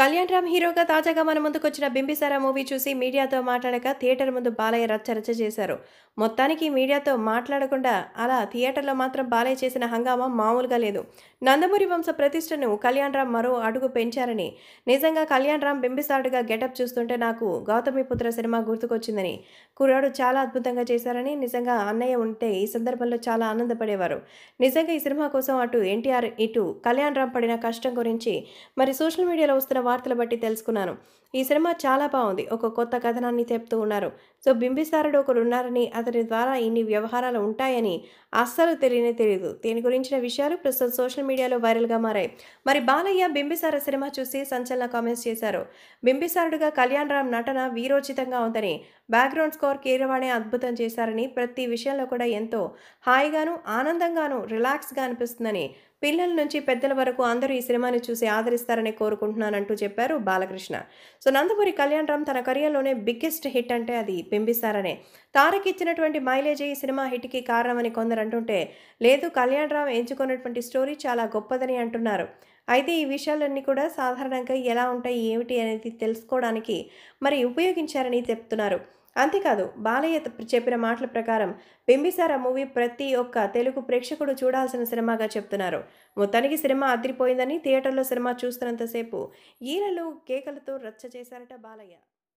కళ్యాణ్ రామ్ హీరోగా తాజాగా మన ముందుకు వచ్చిన బింబిసారా మూవీ చూసి మీడియాతో మాట్లాడక థియేటర్ ముందు బాలయ్య రచ్చరచ్చ చేశారు మొత్తానికి మీడియాతో మాట్లాడకుండా అలా థియేటర్లో మాత్రం బాలయ్య చేసిన హంగామా మామూలుగా లేదు నందమూరి వంశ ప్రతిష్టను కళ్యాణ్ రామ్ మరో అడుగు పెంచారని నిజంగా కళ్యాణ్ రామ్ బింబిసారుడుగా గెటప్ చూస్తుంటే నాకు గౌతమిపుత్ర సినిమా గుర్తుకొచ్చిందని కుర్రాడు చాలా అద్భుతంగా చేశారని నిజంగా అన్నయ్య ఉంటే ఈ సందర్భంలో చాలా ఆనందపడేవారు నిజంగా ఈ సినిమా కోసం అటు ఎన్టీఆర్ ఇటు కళ్యాణ్ రామ్ పడిన కష్టం గురించి మరి సోషల్ మీడియాలో వస్తున్న వార్తలు బట్టి తెలుసుకున్నాను ఈ సినిమా చాలా బాగుంది ఒక కొత్త కథనాన్ని చెప్తూ ఉన్నారు సో బింబిసారుడు ఒకరు ఉన్నారని అతని ద్వారా ఇన్ని వ్యవహారాలు ఉంటాయని అస్సలు తెలియనే తెలియదు దీని గురించిన విషయాలు ప్రస్తుతం సోషల్ మీడియాలో వైరల్గా మారాయి మరి బాలయ్య బింబిసార సినిమా చూసి సంచలన కామెంట్స్ చేశారు బింబిసారుడుగా కళ్యాణ్ రామ్ నటన వీరోచితంగా ఉందని బ్యాక్గ్రౌండ్ స్కోర్ కీరవాణే అద్భుతం చేశారని ప్రతి విషయంలో కూడా ఎంతో హాయిగాను ఆనందంగాను రిలాక్స్గా అనిపిస్తుందని పిల్లల నుంచి పెద్దల వరకు అందరూ ఈ సినిమాని చూసి ఆదరిస్తారని కోరుకుంటున్నానంటూ చెప్పారు బాలకృష్ణ సో నందమూరి కళ్యాణ్ రామ్ తన కెరియర్లోనే బిగ్గెస్ట్ హిట్ అంటే అది బింబిస్తారనే తారక్ ఇచ్చినటువంటి మైలేజ్ ఈ సినిమా హిట్కి కారణమని కొందరు అంటుంటే లేదు కళ్యాణ్ రామ్ ఎంచుకున్నటువంటి స్టోరీ చాలా గొప్పదని అంటున్నారు అయితే ఈ విషయాలన్నీ కూడా సాధారణంగా ఎలా ఉంటాయి ఏమిటి అనేది తెలుసుకోవడానికి మరి ఉపయోగించారని చెప్తున్నారు అంతేకాదు బాలయ్య చెప్పిన మాటల ప్రకారం బింబిసార మూవీ ప్రతి ఒక్క తెలుగు ప్రేక్షకుడు చూడాల్సిన సినిమాగా చెప్తున్నారు మొత్తానికి సినిమా అదిరిపోయిందని థియేటర్లో సినిమా చూస్తున్నంతసేపు ఈరలు కేకలతో రచ్చ చేశారట బాలయ్య